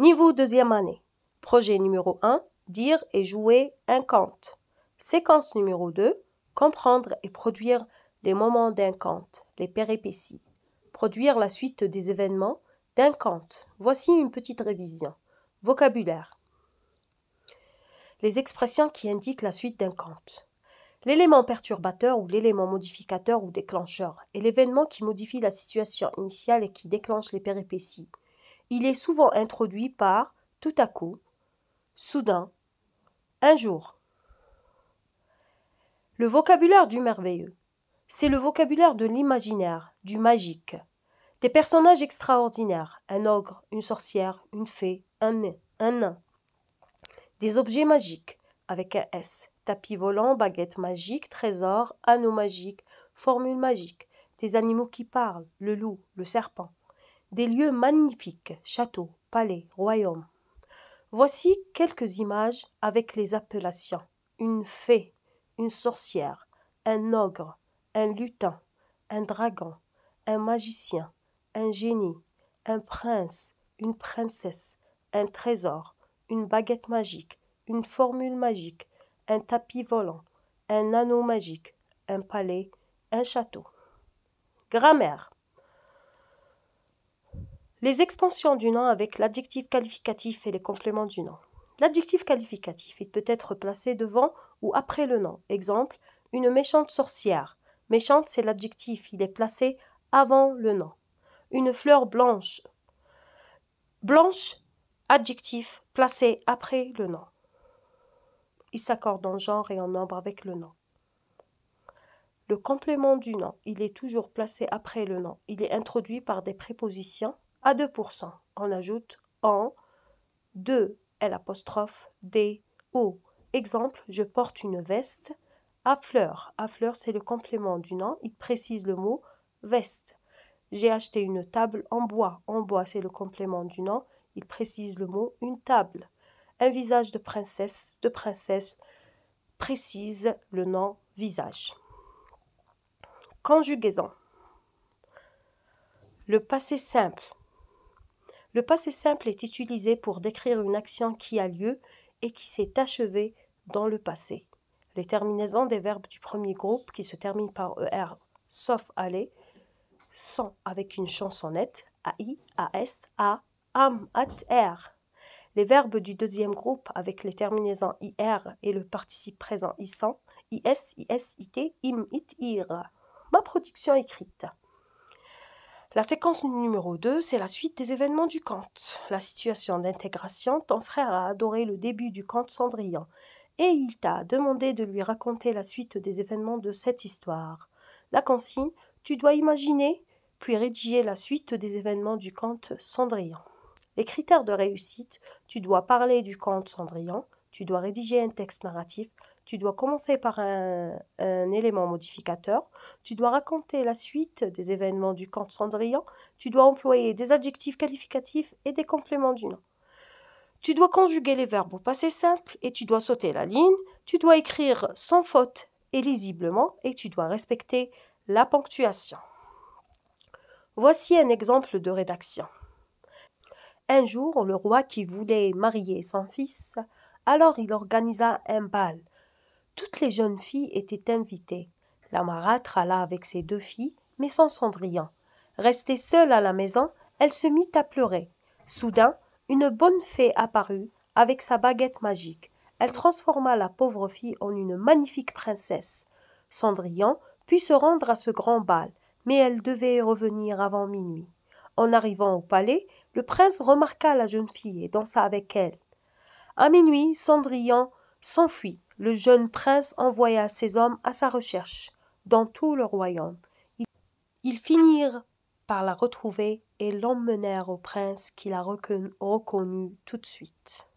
Niveau deuxième année. Projet numéro 1, dire et jouer un conte. Séquence numéro 2, comprendre et produire les moments d'un conte, les péripéties. Produire la suite des événements d'un conte. Voici une petite révision. Vocabulaire. Les expressions qui indiquent la suite d'un conte. L'élément perturbateur ou l'élément modificateur ou déclencheur est l'événement qui modifie la situation initiale et qui déclenche les péripéties. Il est souvent introduit par tout à coup, soudain, un jour. Le vocabulaire du merveilleux, c'est le vocabulaire de l'imaginaire, du magique, des personnages extraordinaires, un ogre, une sorcière, une fée, un nain, un Des objets magiques, avec un S, tapis volant, baguette magique, trésor, anneau magique, formule magique, des animaux qui parlent, le loup, le serpent des lieux magnifiques, châteaux, palais, royaumes. Voici quelques images avec les appellations. Une fée, une sorcière, un ogre, un lutin, un dragon, un magicien, un génie, un prince, une princesse, un trésor, une baguette magique, une formule magique, un tapis volant, un anneau magique, un palais, un château. Grammaire. Les expansions du nom avec l'adjectif qualificatif et les compléments du nom. L'adjectif qualificatif, il peut être placé devant ou après le nom. Exemple, une méchante sorcière. Méchante, c'est l'adjectif, il est placé avant le nom. Une fleur blanche. Blanche, adjectif, placé après le nom. Il s'accorde en genre et en nombre avec le nom. Le complément du nom, il est toujours placé après le nom. Il est introduit par des prépositions à 2%. On ajoute en 2 L apostrophe D O. Exemple, je porte une veste à fleurs. À fleurs, c'est le complément du nom. Il précise le mot veste. J'ai acheté une table en bois. En bois, c'est le complément du nom. Il précise le mot une table. Un visage de princesse, de princesse, précise le nom visage. Conjugaison. Le passé simple le passé simple est utilisé pour décrire une action qui a lieu et qui s'est achevée dans le passé. Les terminaisons des verbes du premier groupe qui se terminent par ER, sauf aller, sont avec une chansonnette, AI, AS, A, AM, AT, R. Er. Les verbes du deuxième groupe avec les terminaisons IR et le participe présent ISAN, IS, IS, IT, IM, IT, IR. Ma production écrite. La séquence numéro 2, c'est la suite des événements du conte. La situation d'intégration, ton frère a adoré le début du conte Cendrillon et il t'a demandé de lui raconter la suite des événements de cette histoire. La consigne, tu dois imaginer puis rédiger la suite des événements du conte Cendrillon. Les critères de réussite, tu dois parler du conte Cendrillon, tu dois rédiger un texte narratif, tu dois commencer par un, élément modificateur, tu dois raconter la suite des événements du camp de Cendrillon, tu dois employer des adjectifs qualificatifs et des compléments du nom. Tu dois conjuguer les verbes au passé simple et tu dois sauter la ligne, tu dois écrire sans faute et lisiblement et tu dois respecter la ponctuation. Voici un exemple de rédaction. Un jour, le roi qui voulait marier son fils alors il organisa un bal. Toutes les jeunes filles étaient invitées. La marâtre alla avec ses deux filles, mais sans Cendrillon. Restée seule à la maison, elle se mit à pleurer. Soudain, une bonne fée apparut avec sa baguette magique. Elle transforma la pauvre fille en une magnifique princesse. Cendrillon put se rendre à ce grand bal, mais elle devait revenir avant minuit. En arrivant au palais, le prince remarqua la jeune fille et dansa avec elle. À minuit, Cendrillon s'enfuit. Le jeune prince envoya ses hommes à sa recherche dans tout le royaume. Ils finirent par la retrouver et l'emmenèrent au prince qui la reconnut tout de suite.